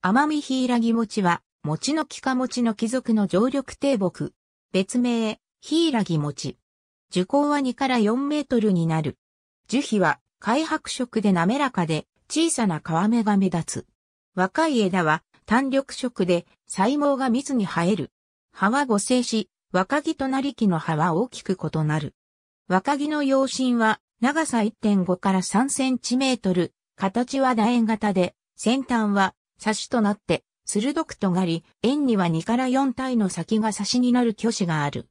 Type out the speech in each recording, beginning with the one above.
奄美ラギ餅は、餅の木か餅の貴族の常緑低木。別名、ヒラギ餅。樹高は2から4メートルになる。樹皮は、開白色で滑らかで、小さな皮目が目立つ。若い枝は、単緑色で、細毛が密に生える。葉は五星し、若木となり木の葉は大きく異なる。若木の葉身は、長さ1.5から3センチメートル、形は楕円型で、先端は刺しとなって、鋭く尖り、円には2から4体の先が刺しになる挙子がある。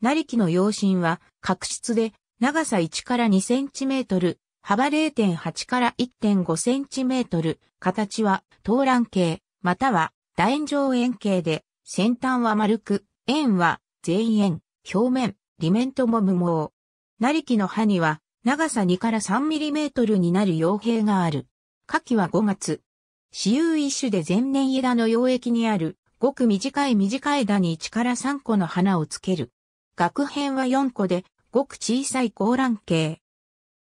なりきの養針は、角質で、長さ1から2センチメートル、幅0.8から1.5センチメートル、形は、東蘭形、または、楕円状円形で、先端は丸く、円は、全円、表面、裏面とも無毛。なりきの刃には、長さ2から3ミリメートルになる傭兵がある。下記は5月、私有一種で前年枝の溶液にある、ごく短い短い枝に1から3個の花をつける。学編は4個で、ごく小さい高蘭形。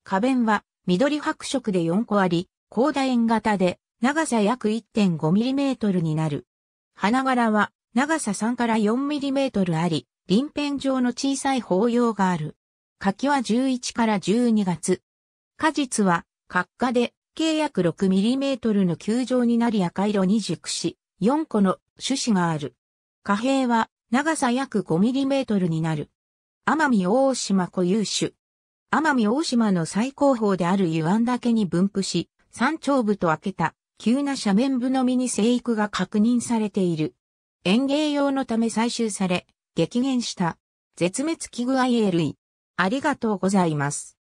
花弁は緑白色で4個あり、高楕円型で長さ約 1.5mm になる。花柄は長さ3から 4mm あり、輪辺状の小さい包葉がある。柿は11から12月。果実は、閣下で径約 6mm の球状になり赤色に熟し、4個の種子がある。貨幣は長さ約 5mm になる。奄美大島固有種。奄美大島の最高峰である湯湾岳に分布し、山頂部と開けた急な斜面部のみに生育が確認されている。園芸用のため採集され、激減した。絶滅危惧アイエ類。ありがとうございます。